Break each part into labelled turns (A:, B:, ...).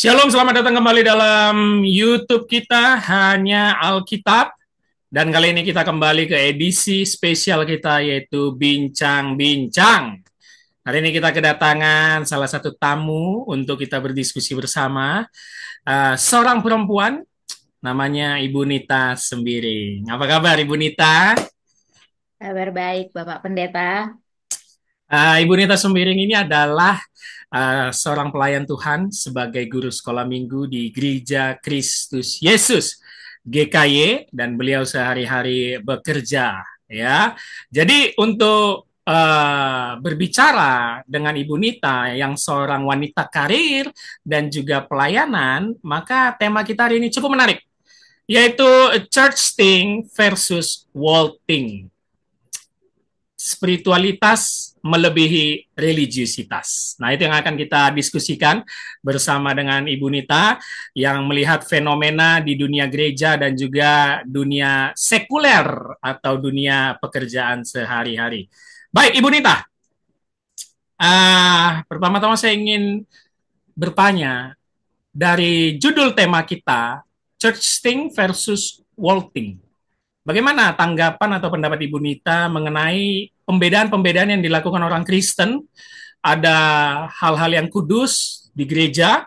A: Shalom, selamat datang kembali dalam YouTube kita hanya Alkitab dan kali ini kita kembali ke edisi spesial kita yaitu bincang-bincang. Hari ini kita kedatangan salah satu tamu untuk kita berdiskusi bersama uh, seorang perempuan namanya Ibu Nita Sembiring. Apa kabar Ibu Nita?
B: Kabar baik Bapak Pendeta.
A: Uh, Ibu Nita Sembiring ini adalah Ah, seorang pelayan Tuhan sebagai guru sekolah minggu di Gereja Kristus Yesus GKY dan beliau sehari-hari bekerja ya. Jadi untuk Uh, berbicara dengan Ibu Nita yang seorang wanita karir dan juga pelayanan, maka tema kita hari ini cukup menarik, yaitu church thing versus world thing spiritualitas melebihi religiusitas. Nah, itu yang akan kita diskusikan bersama dengan Ibu Nita yang melihat fenomena di dunia gereja dan juga dunia sekuler atau dunia pekerjaan sehari-hari. Baik, Ibu Nita. Uh, pertama-tama saya ingin bertanya dari judul tema kita Church Thing versus World Thing Bagaimana tanggapan atau pendapat Ibu Nita mengenai pembedaan-pembedaan yang dilakukan orang Kristen? Ada hal-hal yang kudus di gereja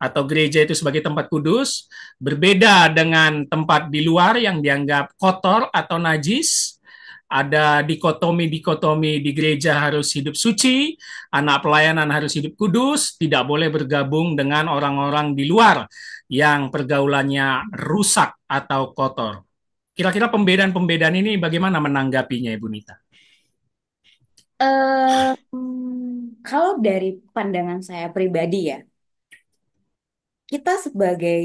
A: atau gereja itu sebagai tempat kudus, berbeda dengan tempat di luar yang dianggap kotor atau najis. Ada dikotomi-dikotomi di gereja harus hidup suci, anak pelayanan harus hidup kudus, tidak boleh bergabung dengan orang-orang di luar yang pergaulannya rusak atau kotor. Kira-kira pembedaan-pembedaan ini bagaimana menanggapinya Ibu Nita?
C: Uh, kalau
B: dari pandangan saya pribadi ya, kita sebagai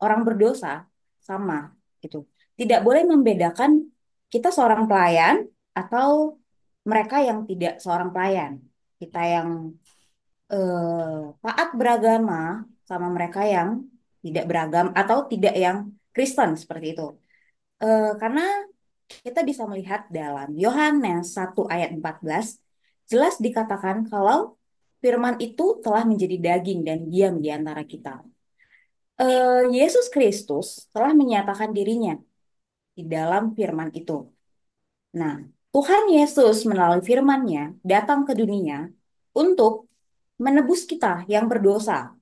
B: orang berdosa sama gitu. Tidak boleh membedakan kita seorang pelayan atau mereka yang tidak seorang pelayan. Kita yang eh, taat beragama sama mereka yang tidak beragam atau tidak yang Kristen seperti itu. Uh, karena kita bisa melihat dalam Yohanes 1 ayat 14 jelas dikatakan kalau firman itu telah menjadi daging dan diam di antara kita. Uh, Yesus Kristus telah menyatakan dirinya di dalam firman itu. Nah, Tuhan Yesus melalui firman-Nya datang ke dunia untuk menebus kita yang berdosa.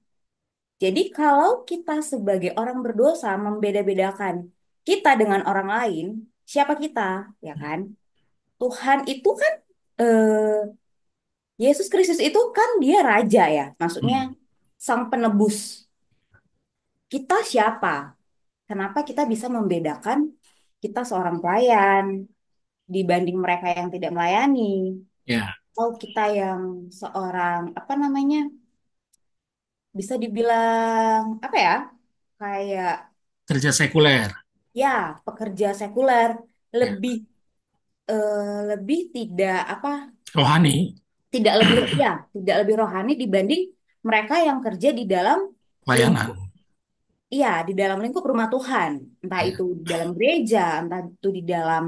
B: Jadi kalau kita sebagai orang berdosa membeda-bedakan kita dengan orang lain siapa kita ya kan Tuhan itu kan eh, Yesus Kristus itu kan dia raja ya maksudnya hmm. sang penebus kita siapa kenapa kita bisa membedakan kita seorang pelayan dibanding mereka yang tidak melayani yeah. atau kita yang seorang apa namanya bisa dibilang apa ya kayak
A: kerja sekuler
B: ya pekerja sekuler lebih ya. eh, lebih tidak apa
A: Rohani,
B: tidak lebih ya tidak lebih rohani dibanding mereka yang kerja di dalam layanan. lingkup ya di dalam lingkup rumah Tuhan entah ya. itu di dalam gereja entah itu di dalam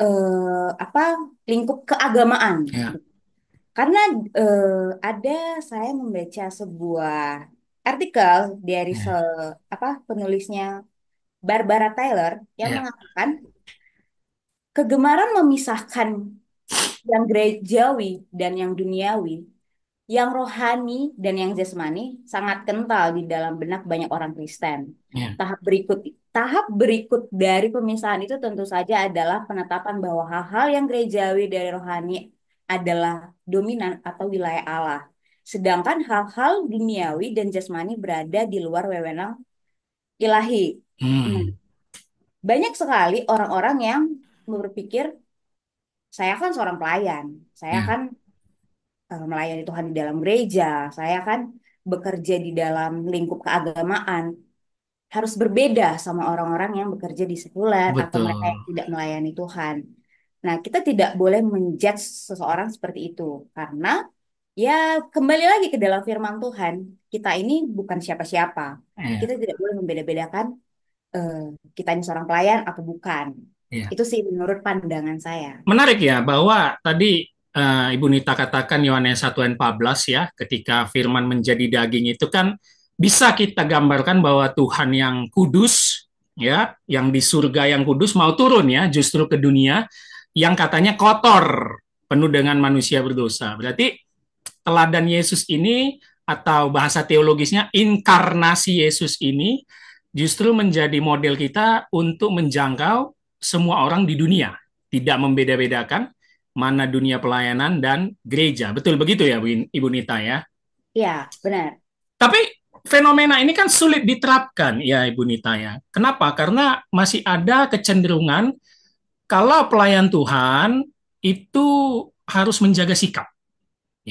B: uh, apa lingkup keagamaan Ya. Karena uh, ada saya membaca sebuah artikel dari ya. se, apa penulisnya Barbara Taylor yang yeah. mengatakan kegemaran memisahkan yang gerejawi dan yang duniawi, yang rohani dan yang jasmani sangat kental di dalam benak banyak orang Kristen. Yeah. Tahap berikut tahap berikut dari pemisahan itu tentu saja adalah penetapan bahwa hal-hal yang gerejawi dari rohani adalah dominan atau wilayah Allah. Sedangkan hal-hal duniawi dan jasmani berada di luar wewenang ilahi. Hmm. hmm. banyak sekali orang-orang yang berpikir, saya kan seorang pelayan, saya hmm. kan eh, melayani Tuhan di dalam gereja, saya kan bekerja di dalam lingkup keagamaan, harus berbeda sama orang-orang yang bekerja di sekuler atau mereka yang tidak melayani Tuhan. Nah, kita tidak boleh menjudge seseorang seperti itu karena ya kembali lagi ke dalam firman Tuhan, kita ini bukan siapa-siapa. Iya. Kita tidak boleh membeda-bedakan Eh, kita ini seorang pelayan atau bukan. Ya. Itu sih menurut pandangan saya.
A: Menarik ya bahwa tadi uh, Ibu Nita katakan Yohanes 1 ayat 14 ya, ketika firman menjadi daging itu kan bisa kita gambarkan bahwa Tuhan yang kudus ya, yang di surga yang kudus mau turun ya justru ke dunia yang katanya kotor, penuh dengan manusia berdosa. Berarti teladan Yesus ini atau bahasa teologisnya inkarnasi Yesus ini justru menjadi model kita untuk menjangkau semua orang di dunia, tidak membeda-bedakan mana dunia pelayanan dan gereja. Betul begitu ya, Ibu Nita ya?
C: Iya, benar.
A: Tapi fenomena ini kan sulit diterapkan ya Ibu Nita ya. Kenapa? Karena masih ada kecenderungan kalau pelayan Tuhan itu harus menjaga sikap.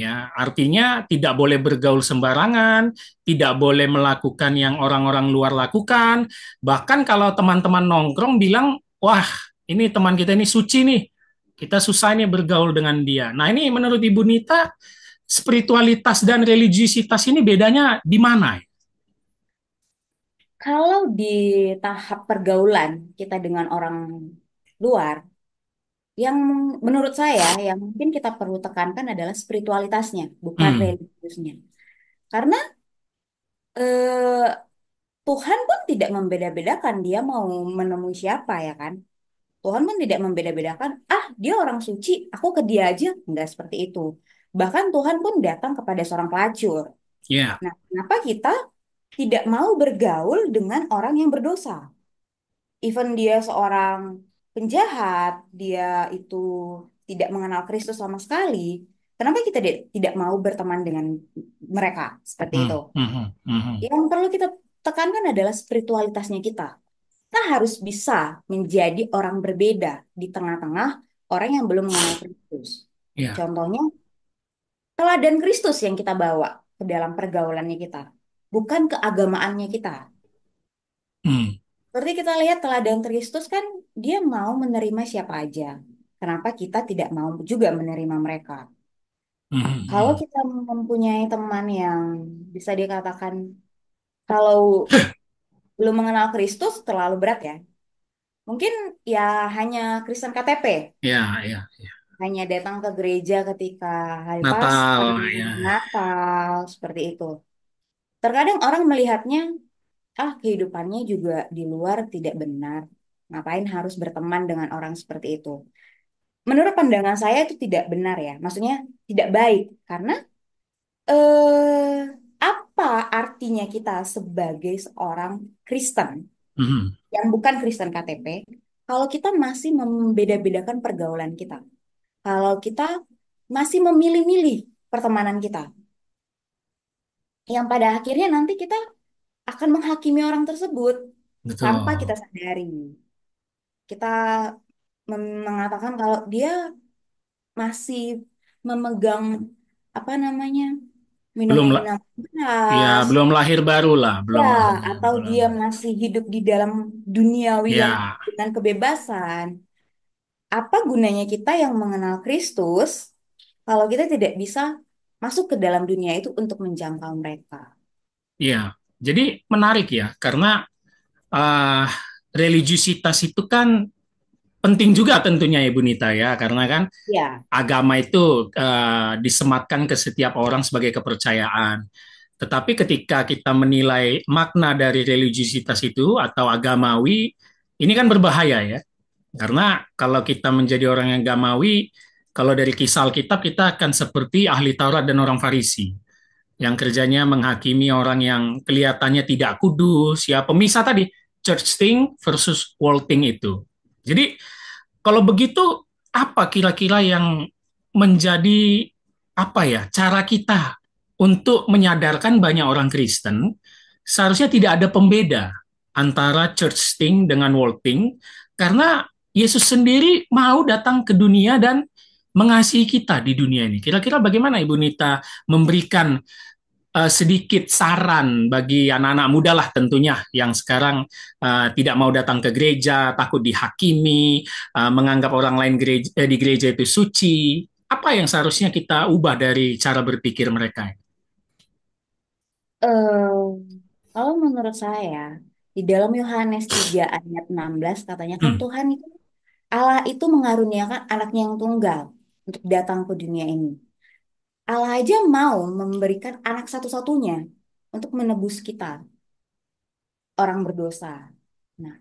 A: Ya, artinya tidak boleh bergaul sembarangan, tidak boleh melakukan yang orang-orang luar lakukan. Bahkan kalau teman-teman nongkrong bilang, "Wah, ini teman kita ini suci nih. Kita susah nih bergaul dengan dia." Nah, ini menurut Ibu Nita spiritualitas dan religiusitas ini bedanya di mana?
B: Kalau di tahap pergaulan kita dengan orang luar, yang menurut saya yang mungkin kita perlu tekankan adalah spiritualitasnya, bukan Hmm.
C: religiusnya.
B: Karena eh, Tuhan pun tidak membeda-bedakan dia mau menemui siapa ya kan. Tuhan pun tidak membeda-bedakan, ah dia orang suci, aku ke dia aja. Enggak seperti itu. Bahkan Tuhan pun datang kepada seorang pelacur. Ya. Nah, kenapa kita tidak mau bergaul dengan orang yang berdosa? Even dia seorang penjahat, dia itu tidak mengenal Kristus sama sekali, kenapa kita tidak mau berteman dengan mereka seperti hmm, itu?
C: Hmm, hmm,
B: yang perlu kita tekankan adalah spiritualitasnya kita. Kita harus bisa menjadi orang berbeda di tengah-tengah orang yang belum mengenal Kristus. Yeah. Contohnya, teladan Kristus yang kita bawa ke dalam pergaulannya kita, bukan keagamaannya kita. Hmm. Seperti kita lihat teladan Kristus kan dia mau menerima siapa aja. Kenapa kita tidak mau juga menerima mereka?
C: Hmm, hmm, kalau hmm.
B: kita mempunyai teman yang bisa dikatakan kalau belum mengenal Kristus terlalu berat ya. Mungkin ya hanya Kristen KTP.
C: Ya, ya, ya.
B: Hanya datang ke gereja ketika hari Natal, Paskah, ya. Natal, seperti itu. Terkadang orang melihatnya, ah kehidupannya juga di luar tidak benar. Ngapain harus berteman dengan orang seperti itu? Menurut pandangan saya itu tidak benar ya. Maksudnya tidak baik karena eh apa artinya kita sebagai seorang Kristen mm -hmm. yang bukan Kristen KTP kalau kita masih membeda-bedakan pergaulan kita? Kalau kita masih memilih-milih pertemanan kita. Yang pada akhirnya nanti kita akan menghakimi orang tersebut Betul. tanpa kita sadari kita mengatakan kalau dia masih memegang apa namanya belum benar ya
A: belum lahir baru lah belum ya, lahir
B: atau baru. dia masih hidup di dalam dunia ya. yang dengan kebebasan apa gunanya kita yang mengenal Kristus kalau kita tidak bisa masuk ke dalam dunia itu untuk menjangkau mereka
A: ya jadi menarik ya karena uh, religiusitas itu kan penting juga tentunya Ibu Nita ya karena kan ya. agama itu uh, disematkan ke setiap orang sebagai kepercayaan. Tetapi ketika kita menilai makna dari religiusitas itu atau agamawi ini kan berbahaya ya. Karena kalau kita menjadi orang yang agamawi kalau dari kisah Alkitab kita akan seperti ahli Taurat dan orang Farisi yang kerjanya menghakimi orang yang kelihatannya tidak kudus ya pemisah tadi church thing versus world thing itu. Jadi kalau begitu apa kira-kira yang menjadi apa ya cara kita untuk menyadarkan banyak orang Kristen seharusnya tidak ada pembeda antara church thing dengan world thing karena Yesus sendiri mau datang ke dunia dan mengasihi kita di dunia ini. Kira-kira bagaimana Ibu Nita memberikan uh, sedikit saran bagi anak-anak muda lah tentunya yang sekarang uh, tidak mau datang ke gereja, takut dihakimi, uh, menganggap orang lain gereja, eh, di gereja itu suci. Apa yang seharusnya kita ubah dari cara berpikir mereka?
B: Uh, kalau menurut saya, di dalam Yohanes 3 ayat 16 katanya kan hmm. Tuhan itu Allah itu mengaruniakan anaknya yang tunggal untuk datang ke dunia ini. Allah aja mau memberikan anak satu-satunya untuk menebus kita, orang berdosa. Nah,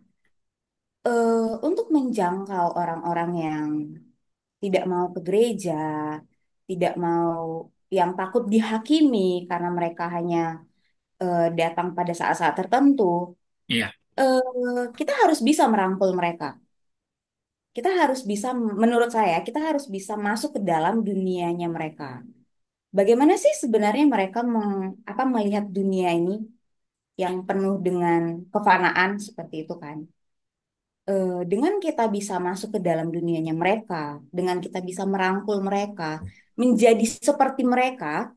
B: eh, untuk menjangkau orang-orang yang tidak mau ke gereja, tidak mau yang takut dihakimi karena mereka hanya eh, datang pada saat-saat tertentu, Iya. Eh, kita harus bisa merangkul mereka kita harus bisa, menurut saya, kita harus bisa masuk ke dalam dunianya mereka. Bagaimana sih sebenarnya mereka meng, apa melihat dunia ini yang penuh dengan kefanaan seperti itu kan? e, dengan kita bisa masuk ke dalam dunianya mereka, dengan kita bisa merangkul mereka, menjadi seperti mereka,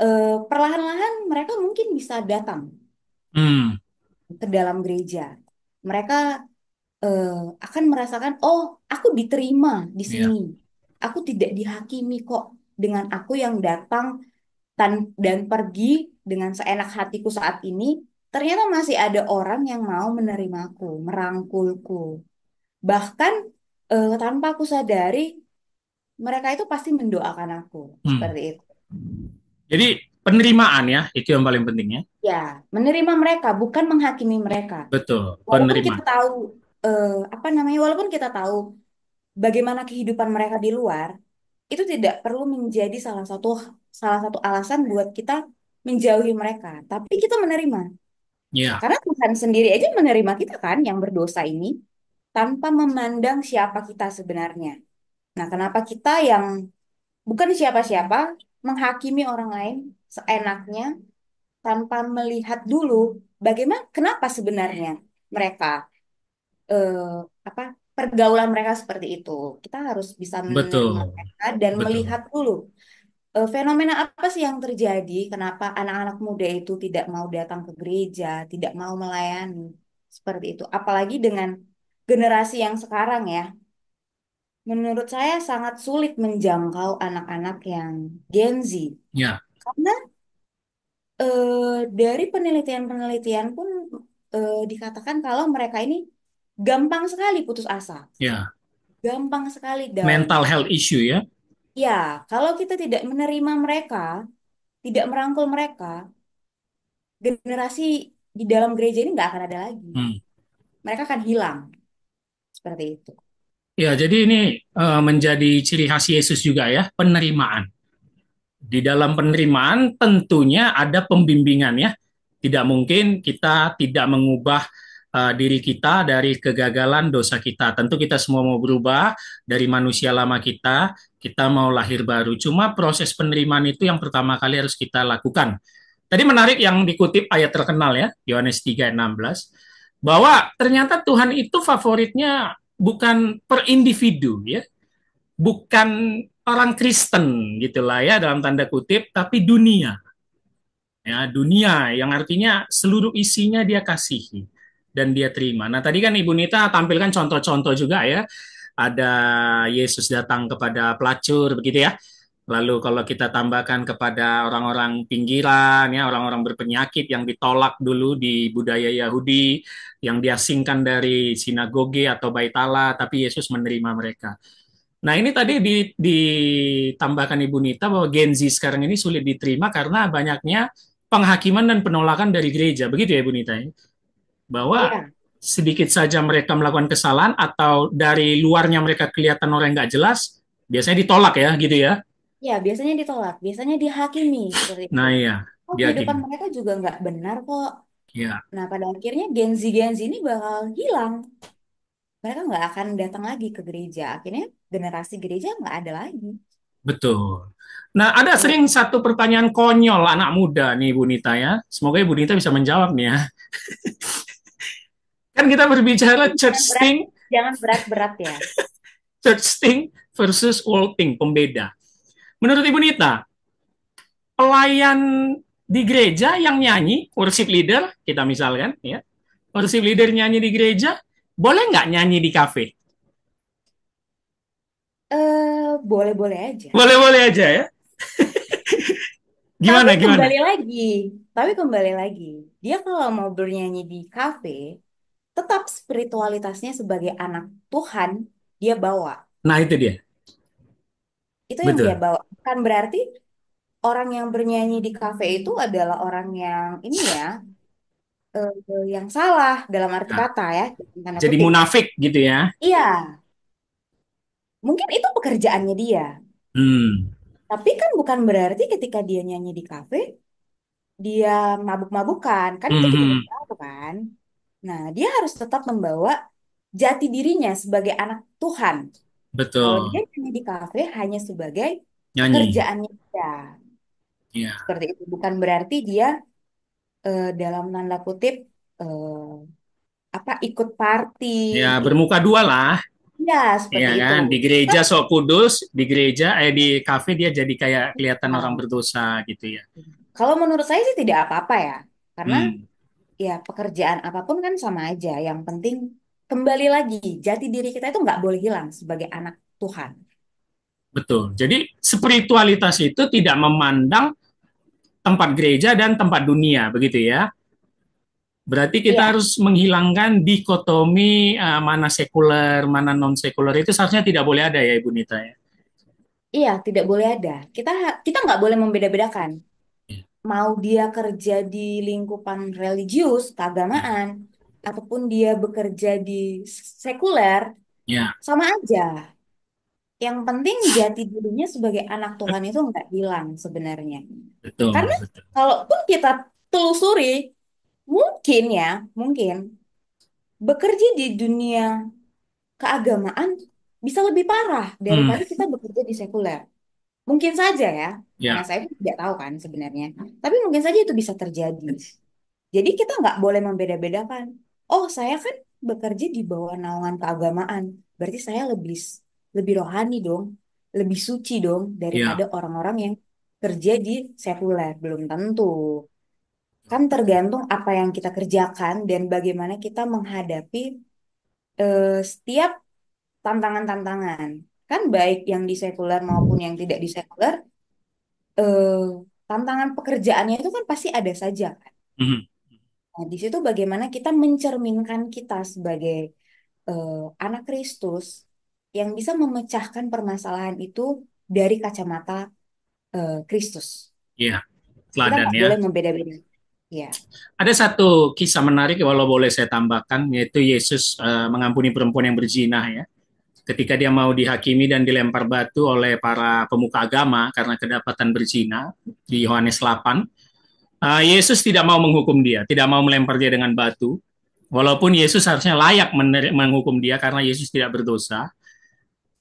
B: e, perlahan-lahan mereka mungkin bisa datang Hmm. ke dalam gereja. Mereka eh, akan merasakan, oh, aku diterima di sini. Iya. sini. Aku tidak dihakimi kok dengan aku yang datang tan dan pergi dengan seenak hatiku saat ini, ternyata masih ada orang yang mau menerimaku, merangkulku. Bahkan eh, tanpa aku sadari, mereka itu pasti mendoakan aku hmm. seperti itu.
A: Jadi penerimaan ya itu yang paling pentingnya.
B: Ya, menerima mereka bukan menghakimi mereka.
A: Betul. Walaupun kita
B: tahu eh, apa namanya, walaupun kita tahu bagaimana kehidupan mereka di luar, itu tidak perlu menjadi salah satu salah satu alasan buat kita menjauhi mereka, tapi kita menerima. Yeah. Karena Tuhan sendiri aja menerima kita kan yang berdosa ini tanpa memandang siapa kita sebenarnya. Nah, kenapa kita yang bukan siapa-siapa menghakimi orang lain seenaknya tanpa melihat dulu bagaimana kenapa sebenarnya mereka eh, apa pergaulan mereka seperti itu. Kita harus bisa Betul. mereka dan Betul. melihat dulu eh, fenomena apa sih yang terjadi, kenapa anak-anak muda itu tidak mau datang ke gereja, tidak mau melayani seperti itu. Apalagi dengan generasi yang sekarang ya. Menurut saya sangat sulit menjangkau anak-anak yang Gen Z. Ya. Karena eh, dari penelitian-penelitian pun eh, dikatakan kalau mereka ini gampang sekali putus asa. Ya. Gampang sekali. Dan Mental health issue ya. Ya, kalau kita tidak menerima mereka, tidak merangkul mereka, generasi di dalam gereja ini nggak akan ada lagi. Hmm. Mereka akan hilang. Seperti itu.
A: Ya, jadi ini uh, menjadi ciri khas Yesus juga ya, penerimaan. Di dalam penerimaan tentunya ada pembimbingan ya. Tidak mungkin kita tidak mengubah uh, diri kita dari kegagalan dosa kita. Tentu kita semua mau berubah dari manusia lama kita, kita mau lahir baru. Cuma proses penerimaan itu yang pertama kali harus kita lakukan. Tadi menarik yang dikutip ayat terkenal ya, Yohanes 3:16 bahwa ternyata Tuhan itu favoritnya bukan per individu ya. Bukan orang Kristen gitulah ya dalam tanda kutip, tapi dunia. Ya, dunia yang artinya seluruh isinya dia kasihi dan dia terima. Nah, tadi kan Ibu Nita tampilkan contoh-contoh juga ya. Ada Yesus datang kepada pelacur begitu ya. Lalu kalau kita tambahkan kepada orang-orang pinggiran, ya orang-orang berpenyakit yang ditolak dulu di budaya Yahudi, yang diasingkan dari sinagoge atau bait baitala, tapi Yesus menerima mereka. Nah ini tadi ditambahkan Ibu Nita bahwa Gen Z sekarang ini sulit diterima karena banyaknya penghakiman dan penolakan dari gereja, begitu ya Ibu Nita? Ya? bahwa iya. sedikit saja mereka melakukan kesalahan atau dari luarnya mereka kelihatan orang nggak jelas, biasanya ditolak ya gitu ya?
B: Ya biasanya ditolak, biasanya dihakimi. Gitu.
A: Nah iya. Oh kehidupan
B: mereka juga nggak benar kok. Ya. Nah pada akhirnya Gen Z Gen Z ini bakal hilang. Mereka nggak akan datang lagi ke gereja. Akhirnya generasi gereja nggak ada lagi.
A: Betul. Nah, ada iya. sering satu pertanyaan konyol anak muda nih Bu Nita ya. Semoga Ibu Nita bisa menjawab nih ya. Kan kita berbicara church thing.
B: jangan berat-berat ya.
A: church thing versus world thing, pembeda. Menurut Ibu Nita, pelayan di gereja yang nyanyi, worship leader, kita misalkan, ya, worship leader nyanyi di gereja, boleh nggak nyanyi di kafe?
B: Eh, boleh-boleh aja. Boleh-boleh
A: aja ya. gimana tapi gimana? Kembali
B: lagi, tapi kembali lagi, dia kalau mau bernyanyi di kafe, tetap spiritualitasnya sebagai anak Tuhan dia bawa. Nah, itu dia. Itu yang dia bawa. Kan berarti orang yang bernyanyi di kafe itu adalah orang yang ini ya eh, yang salah dalam arti Nah, kata ya, jadi kutip. munafik gitu ya. Iya, mungkin itu pekerjaannya dia.
A: Hmm.
B: Tapi kan bukan berarti ketika dia nyanyi di kafe dia mabuk-mabukan. Kan mm kita itu hmm, hmm. tahu kan. Nah, dia harus tetap membawa jati dirinya sebagai anak Tuhan.
C: Betul. Kalau dia
B: hanya di kafe hanya sebagai
C: Nyanyi. kerjaannya dia. Iya.
B: Seperti itu bukan berarti dia uh, dalam tanda kutip uh, apa ikut party. Ya, bermuka dua lah. Ya, seperti Iya kan? itu. kan, di
A: gereja sok kudus, di gereja eh di kafe dia jadi kayak kelihatan iya. orang berdosa gitu ya.
B: Kalau menurut saya sih tidak apa-apa ya, karena Hmm ya pekerjaan apapun kan sama aja. Yang penting kembali lagi jati diri kita itu nggak boleh hilang sebagai anak Tuhan.
A: Betul. Jadi spiritualitas itu tidak memandang tempat gereja dan tempat dunia, begitu ya. Berarti kita ya. harus menghilangkan dikotomi uh, mana sekuler, mana non sekuler itu seharusnya tidak boleh ada ya Ibu Nita ya.
B: Iya, tidak boleh ada. Kita kita nggak boleh membeda-bedakan mau dia kerja di lingkupan religius, keagamaan, ataupun dia bekerja di sekuler, ya. sama aja. Yang penting jati dirinya sebagai anak Tuhan itu nggak hilang sebenarnya.
C: Betul. Karena betul.
B: kalaupun kita telusuri, mungkin ya, mungkin bekerja di dunia keagamaan bisa lebih parah hmm. daripada hmm. kita bekerja di sekuler mungkin saja ya, yeah. nah saya tidak tahu kan sebenarnya, tapi mungkin saja itu bisa terjadi. Jadi kita nggak boleh membeda-bedakan. Oh saya kan bekerja di bawah naungan keagamaan, berarti saya lebih lebih rohani dong, lebih suci dong daripada orang ya. orang-orang yang kerja di sekuler belum tentu kan tergantung apa yang kita kerjakan dan bagaimana kita menghadapi uh, setiap tantangan-tantangan kan baik yang di sekuler maupun yang tidak di sekuler eh, tantangan pekerjaannya itu kan pasti ada saja kan mm-hmm. nah di situ bagaimana kita mencerminkan kita sebagai eh, anak Kristus yang bisa memecahkan permasalahan itu dari kacamata eh, Kristus
A: eh, iya, yeah. kita kita ya. boleh
B: membeda-beda Ya.
A: Ada satu kisah menarik walau boleh saya tambahkan yaitu Yesus uh, mengampuni perempuan yang berzinah ya ketika dia mau dihakimi dan dilempar batu oleh para pemuka agama karena kedapatan berzina di Yohanes 8, eh, Yesus tidak mau menghukum dia, tidak mau melempar dia dengan batu, walaupun Yesus harusnya layak menghukum dia karena Yesus tidak berdosa.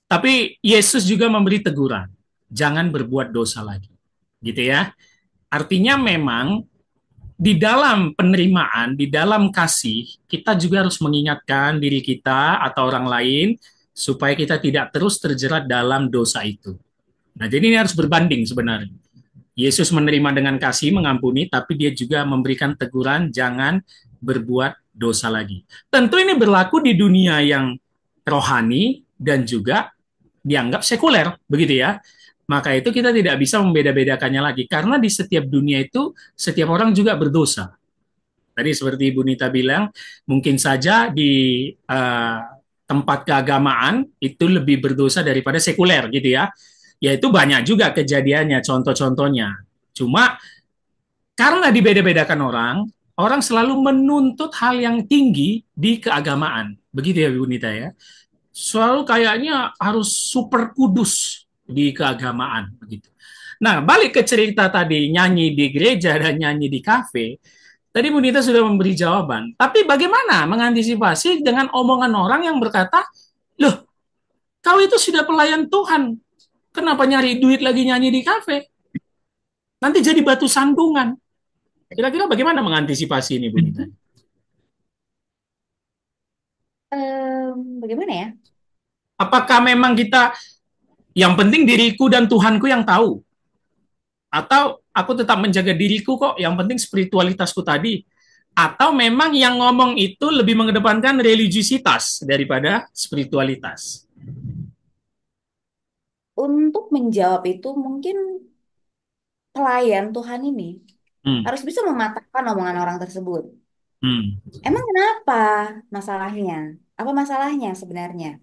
A: Tapi Yesus juga memberi teguran, jangan berbuat dosa lagi, gitu ya. Artinya memang di dalam penerimaan, di dalam kasih, kita juga harus mengingatkan diri kita atau orang lain supaya kita tidak terus terjerat dalam dosa itu. Nah, jadi ini harus berbanding sebenarnya. Yesus menerima dengan kasih, mengampuni, tapi dia juga memberikan teguran, jangan berbuat dosa lagi. Tentu ini berlaku di dunia yang rohani dan juga dianggap sekuler, begitu ya. Maka itu kita tidak bisa membeda-bedakannya lagi, karena di setiap dunia itu setiap orang juga berdosa. Tadi seperti Ibu Nita bilang, mungkin saja di uh, tempat keagamaan itu lebih berdosa daripada sekuler gitu ya. Ya itu banyak juga kejadiannya, contoh-contohnya. Cuma karena dibeda-bedakan orang, orang selalu menuntut hal yang tinggi di keagamaan. Begitu ya Bu Nita ya. Selalu kayaknya harus super kudus di keagamaan begitu. Nah, balik ke cerita tadi nyanyi di gereja dan nyanyi di kafe, Tadi Bu Nita sudah memberi jawaban. Tapi bagaimana mengantisipasi dengan omongan orang yang berkata, loh, kau itu sudah pelayan Tuhan. Kenapa nyari duit lagi nyanyi di kafe? Nanti jadi batu sandungan. Kira-kira bagaimana mengantisipasi ini, Bu Nita?
B: Um, bagaimana ya?
A: Apakah memang kita yang penting diriku dan Tuhanku yang tahu? atau aku tetap menjaga diriku kok yang penting spiritualitasku tadi atau memang yang ngomong itu lebih mengedepankan religiusitas daripada spiritualitas
B: untuk menjawab itu mungkin pelayan Tuhan ini hmm. harus bisa mematahkan omongan orang tersebut hmm. emang kenapa masalahnya apa masalahnya sebenarnya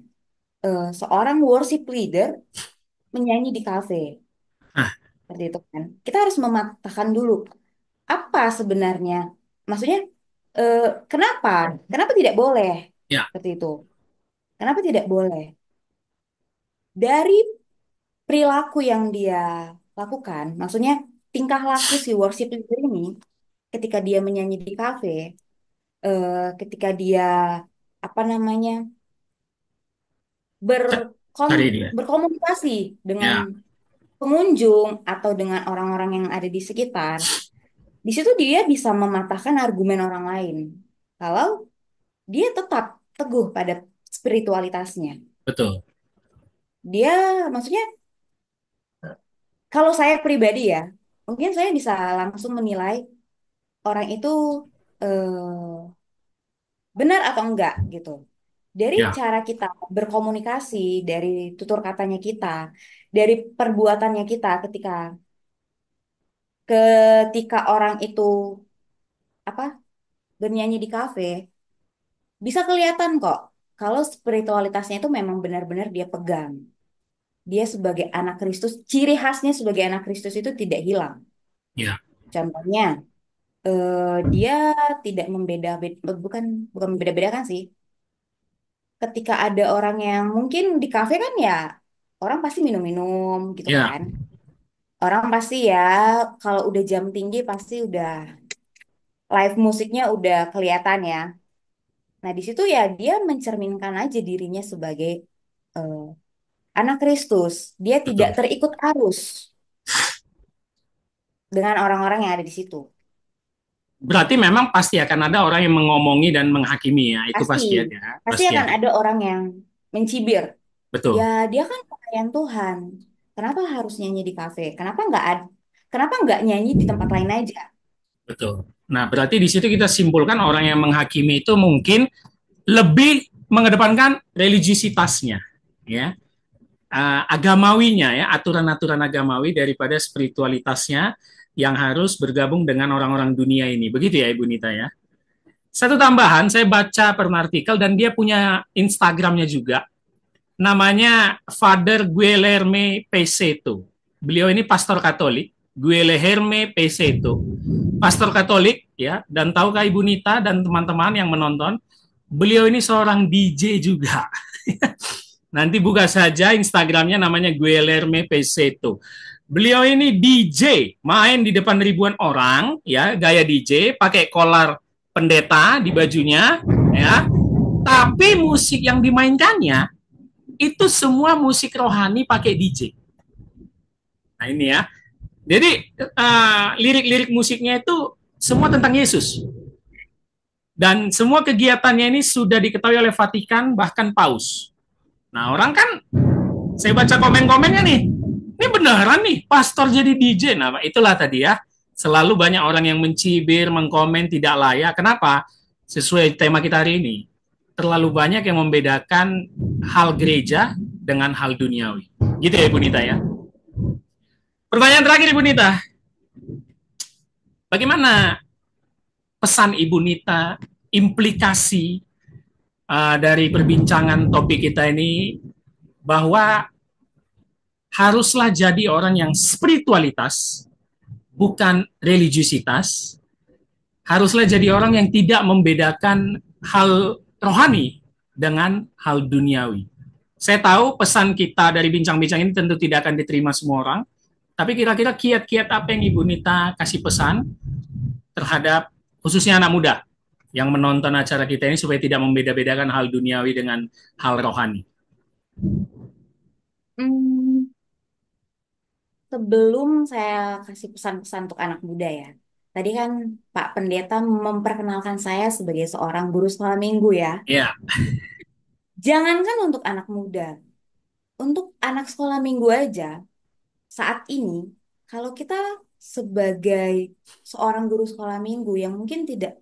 B: uh, seorang worship leader menyanyi di kafe ah seperti itu kan. Kita harus mematahkan dulu apa sebenarnya. Maksudnya eh, kenapa? Kenapa tidak boleh? Ya. Seperti itu. Kenapa tidak boleh? Dari perilaku yang dia lakukan, maksudnya tingkah laku si worship leader ini ketika dia menyanyi di kafe, eh, ketika dia apa namanya? Ber berkomunikasi dengan ya pengunjung atau dengan orang-orang yang ada di sekitar, di situ dia bisa mematahkan argumen orang lain. Kalau dia tetap teguh pada spiritualitasnya. Betul. Dia maksudnya kalau saya pribadi ya, mungkin saya bisa langsung menilai orang itu eh, benar atau enggak gitu.
A: Dari ya. cara
B: kita berkomunikasi, dari tutur katanya kita, dari perbuatannya kita ketika ketika orang itu apa bernyanyi di kafe bisa kelihatan kok kalau spiritualitasnya itu memang benar-benar dia pegang. Dia sebagai anak Kristus, ciri khasnya sebagai anak Kristus itu tidak hilang. Ya. Contohnya, eh, dia tidak membeda bukan bukan membeda-bedakan sih. Ketika ada orang yang mungkin di kafe kan ya orang pasti minum-minum gitu Ya, kan. Orang pasti ya kalau udah jam tinggi pasti udah live musiknya udah kelihatan ya. Nah, di situ ya dia mencerminkan aja dirinya sebagai uh, anak Kristus. Dia tidak terikut arus dengan orang-orang yang ada di situ.
A: Berarti memang pasti akan ada orang yang mengomongi dan menghakimi ya, itu Pasti, pasti ada, ya, pasti pasti akan ada.
B: ada orang yang mencibir. Betul. Ya, dia kan yang Tuhan. Kenapa harus nyanyi di kafe? Kenapa nggak ad- kenapa nggak nyanyi di tempat lain aja?
A: Betul. Nah, berarti di situ kita simpulkan orang yang menghakimi itu mungkin lebih mengedepankan religiusitasnya, ya, uh, agamawinya, ya, aturan-aturan agamawi daripada spiritualitasnya yang harus bergabung dengan orang-orang dunia ini. Begitu ya, Ibu Nita ya. Satu tambahan, saya baca pernah artikel dan dia punya Instagramnya juga namanya Father Guilherme Peseto. Beliau ini pastor Katolik, Guilherme Peseto. Pastor Katolik ya, dan tahukah Ibu Nita dan teman-teman yang menonton, beliau ini seorang DJ juga. Nanti buka saja Instagramnya namanya Guilherme Peseto. Beliau ini DJ, main di depan ribuan orang, ya gaya DJ, pakai kolar pendeta di bajunya, ya. Tapi musik yang dimainkannya itu semua musik rohani pakai DJ. Nah ini ya. Jadi eh, lirik-lirik uh, musiknya itu semua tentang Yesus. Dan semua kegiatannya ini sudah diketahui oleh Vatikan bahkan Paus. Nah orang kan saya baca komen-komennya nih, ini beneran nih pastor jadi DJ. Nah itulah tadi ya. Selalu banyak orang yang mencibir, mengkomen tidak layak. Kenapa? Sesuai tema kita hari ini terlalu banyak yang membedakan hal gereja dengan hal duniawi. Gitu ya Ibu Nita ya. Pertanyaan terakhir Ibu Nita. Bagaimana pesan Ibu Nita, implikasi uh, dari perbincangan topik kita ini bahwa haruslah jadi orang yang spiritualitas bukan religiusitas. Haruslah jadi orang yang tidak membedakan hal rohani dengan hal duniawi. Saya tahu pesan kita dari bincang-bincang ini tentu tidak akan diterima semua orang, tapi kira-kira kiat-kiat apa yang Ibu Nita kasih pesan terhadap khususnya anak muda yang menonton acara kita ini supaya tidak membeda-bedakan hal duniawi dengan hal rohani?
B: Hmm, sebelum saya kasih pesan-pesan untuk anak muda ya, Tadi kan Pak Pendeta memperkenalkan saya sebagai seorang guru sekolah minggu ya. Iya. Jangankan untuk anak muda, untuk anak sekolah minggu aja saat ini kalau kita sebagai seorang guru sekolah minggu yang mungkin tidak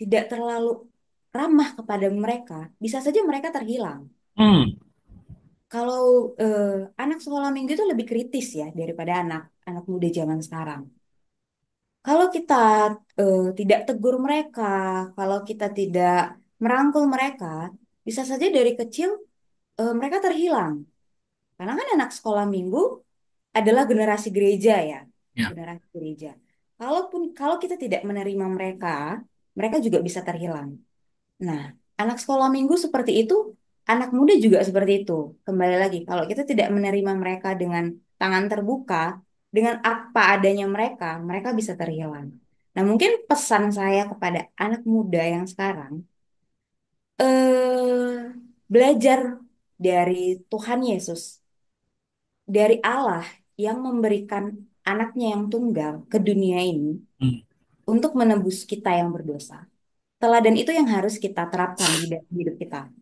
B: tidak terlalu ramah kepada mereka, bisa saja mereka terhilang. Hmm. Kalau eh, anak sekolah minggu itu lebih kritis ya daripada anak anak muda zaman sekarang. Kalau kita uh, tidak tegur mereka, kalau kita tidak merangkul mereka, bisa saja dari kecil uh, mereka terhilang. Karena kan anak sekolah minggu adalah generasi gereja ya, Ya. generasi gereja. Kalaupun kalau kita tidak menerima mereka, mereka juga bisa terhilang. Nah, anak sekolah minggu seperti itu, anak muda juga seperti itu. Kembali lagi, kalau kita tidak menerima mereka dengan tangan terbuka, dengan apa adanya mereka, mereka bisa terhilang. Nah, mungkin pesan saya kepada anak muda yang sekarang, eh, belajar dari Tuhan Yesus, dari Allah yang memberikan anaknya yang tunggal ke dunia ini hmm. untuk menebus kita yang berdosa. Teladan itu yang harus kita terapkan di hidup kita.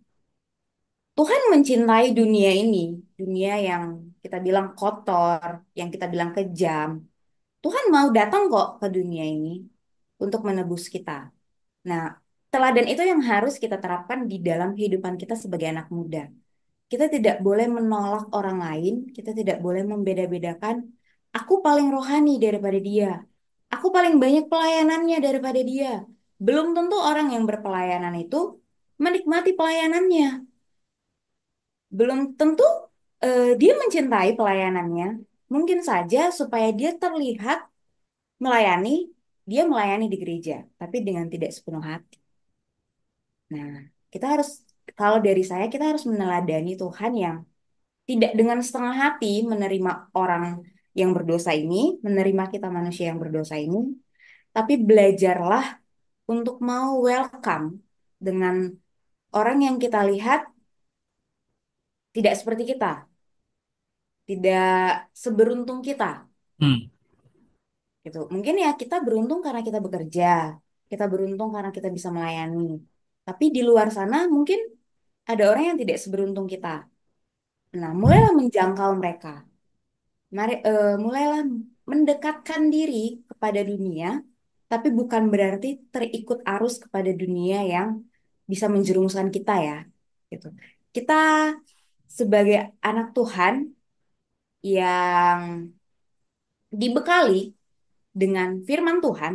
B: Tuhan mencintai dunia ini, dunia yang kita bilang kotor, yang kita bilang kejam, Tuhan mau datang kok ke dunia ini untuk menebus kita. Nah, teladan itu yang harus kita terapkan di dalam kehidupan kita sebagai anak muda. Kita tidak boleh menolak orang lain, kita tidak boleh membeda-bedakan aku paling rohani daripada dia. Aku paling banyak pelayanannya daripada dia. Belum tentu orang yang berpelayanan itu menikmati pelayanannya. Belum tentu uh, dia mencintai pelayanannya, mungkin saja supaya dia terlihat melayani, dia melayani di gereja, tapi dengan tidak sepenuh hati. Nah, kita harus, kalau dari saya, kita harus meneladani Tuhan yang tidak dengan setengah hati menerima orang yang berdosa ini, menerima kita manusia yang berdosa ini, tapi belajarlah untuk mau welcome dengan orang yang kita lihat tidak seperti kita, tidak seberuntung kita Hmm. gitu. Mungkin ya kita beruntung karena kita bekerja, kita beruntung karena kita bisa melayani. Tapi di luar sana mungkin ada orang yang tidak seberuntung kita. Nah, mulailah menjangkau mereka. Mari- uh, mulailah mendekatkan diri kepada dunia, tapi bukan berarti terikut arus kepada dunia yang bisa menjerumuskan kita ya. Gitu. Kita sebagai anak Tuhan yang dibekali dengan firman Tuhan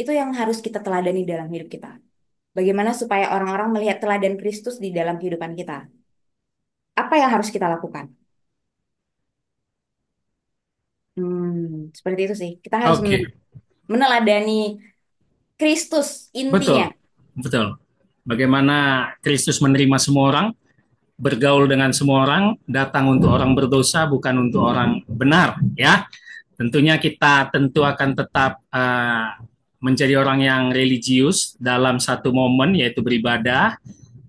B: itu yang harus kita teladani dalam hidup kita. Bagaimana supaya orang-orang melihat teladan Kristus di dalam kehidupan kita? Apa yang harus kita lakukan? Hmm, seperti itu sih. Kita harus okay. meneladani Kristus intinya.
A: Betul. Betul. Bagaimana Kristus menerima semua orang, bergaul dengan semua orang, datang untuk orang berdosa bukan untuk orang benar, ya. Tentunya kita tentu akan tetap uh, menjadi orang yang religius dalam satu momen yaitu beribadah,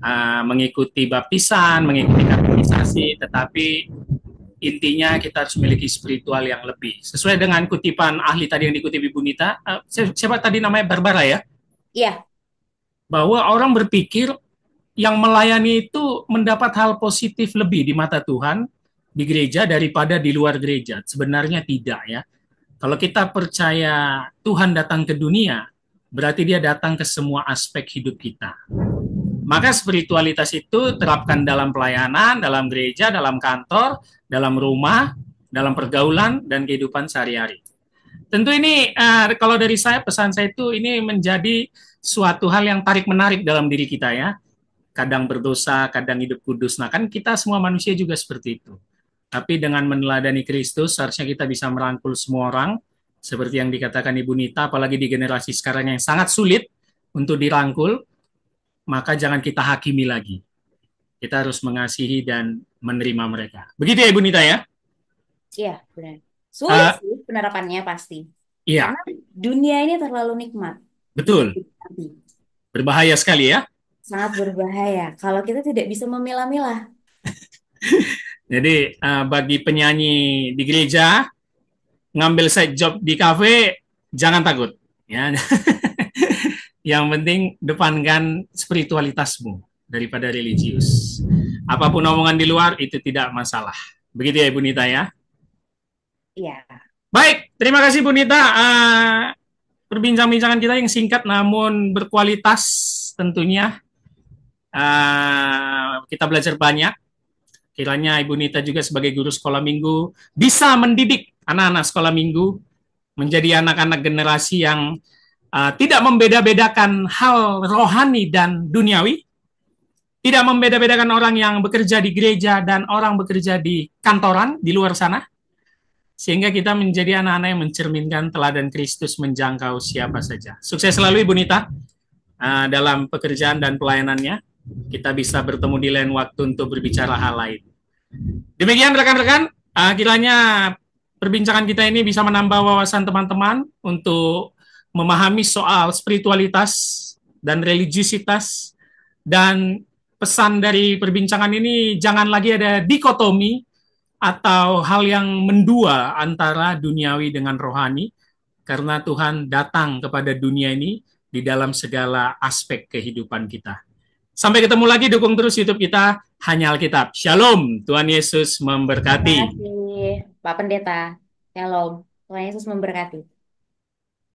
A: uh, mengikuti baptisan, mengikuti katolisasi, tetapi intinya kita harus memiliki spiritual yang lebih. Sesuai dengan kutipan ahli tadi yang dikutip Ibu Nita, uh, siapa tadi namanya Barbara ya? Iya. Bahwa orang berpikir yang melayani itu mendapat hal positif lebih di mata Tuhan di gereja daripada di luar gereja. Sebenarnya tidak ya. Kalau kita percaya Tuhan datang ke dunia, berarti dia datang ke semua aspek hidup kita. Maka spiritualitas itu terapkan dalam pelayanan, dalam gereja, dalam kantor, dalam rumah, dalam pergaulan, dan kehidupan sehari-hari. Tentu ini eh, kalau dari saya pesan saya itu ini menjadi suatu hal yang tarik menarik dalam diri kita ya kadang berdosa, kadang hidup kudus. Nah, kan kita semua manusia juga seperti itu. Tapi dengan meneladani Kristus, seharusnya kita bisa merangkul semua orang, seperti yang dikatakan Ibu Nita, apalagi di generasi sekarang yang sangat sulit untuk dirangkul, maka jangan kita hakimi lagi. Kita harus mengasihi dan menerima mereka. Begitu ya Ibu Nita ya?
B: Iya, benar. Ah. Sulit uh, sih penerapannya pasti. Iya. Karena dunia ini terlalu nikmat.
A: Betul. Berbahaya sekali ya
B: sangat berbahaya kalau kita tidak bisa memilah-milah.
A: Jadi uh, bagi penyanyi di gereja ngambil side job di kafe jangan takut ya. Yang penting depankan spiritualitasmu daripada religius. Apapun omongan di luar itu tidak masalah. Begitu ya Ibu Nita ya? Iya. Baik, terima kasih ibu Nita. Uh, eh, perbincangan-bincangan kita yang singkat namun berkualitas tentunya Eh, kita belajar banyak. Kiranya Ibu Nita juga sebagai guru sekolah minggu bisa mendidik anak-anak sekolah minggu menjadi anak-anak generasi yang uh, tidak membeda-bedakan hal rohani dan duniawi, tidak membeda-bedakan orang yang bekerja di gereja dan orang bekerja di kantoran di luar sana, sehingga kita menjadi anak-anak yang mencerminkan teladan Kristus menjangkau siapa saja. Sukses selalu Ibu Nita eh, dalam pekerjaan dan pelayanannya kita bisa bertemu di lain waktu untuk berbicara hal lain. Demikian rekan-rekan, uh, kiranya perbincangan kita ini bisa menambah wawasan teman-teman untuk memahami soal spiritualitas dan religiusitas dan pesan dari perbincangan ini jangan lagi ada dikotomi atau hal yang mendua antara duniawi dengan rohani karena Tuhan datang kepada dunia ini di dalam segala aspek kehidupan kita. Sampai ketemu lagi, dukung terus YouTube kita, hanya Alkitab. Shalom, Tuhan Yesus memberkati. Terima
C: kasih, Pak Pendeta. Shalom, Tuhan Yesus memberkati.